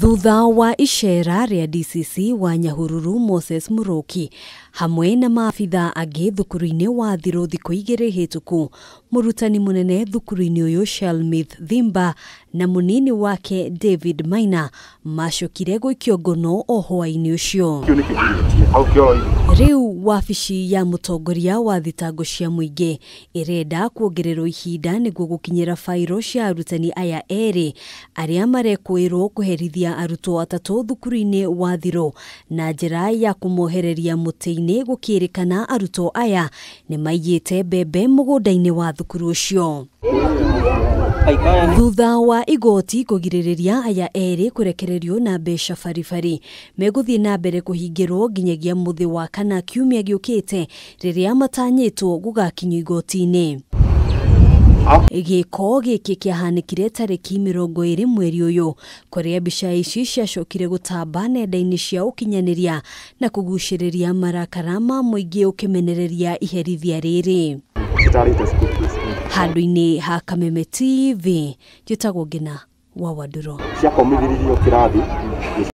thutha wa icera rĩa DCC wa Nyahururu Moses Muroki hamwe na maabitha angĩ thukuru-inĩ wa thiro thikũ igĩrĩ hĩtũku mũrutani mũnene thukuru-inĩ ũyũ Shelmith Thimba na mũnini wake David Maina macokire gũikio ngono o hwainĩ ũcio rĩu wabici ya mutongoria wa thitango cia muingi irenda kuongererwo ihinda niguo gukinyira fairo cia arutani aya eri aria marekwiirwo herithia arutwo atatu thukuru-ini wa thiro na njira ya kumohereria muti-ini gukirikana arutwo aya ni maiyite mbembe mugunda-ini wa thukuru ucio thutha wa igoti kugirĩrĩria aya erĩ kũrekererio na mbeca baribari megũthiĩ na mbere kũhingĩrwo nginyagia mũthĩ wa kana kiumia gĩũkĩte rĩrĩa matanyĩtwo gũgakinyio igoti-inĩ gĩko gĩkĩ kĩahanĩkire tarĩki mĩrongo ĩrĩ mweri ũyũ kũrĩa mbica ici ciacokire gũtamba nenda-inĩ cia ũkinyanĩria na kũgucĩrĩria marakara ma mũingĩ ũkĩmenereria iherithia rĩrĩ handå-inä ha kameme tv njä tagwo ngä na wa wandå ro ciakomithä kä rathi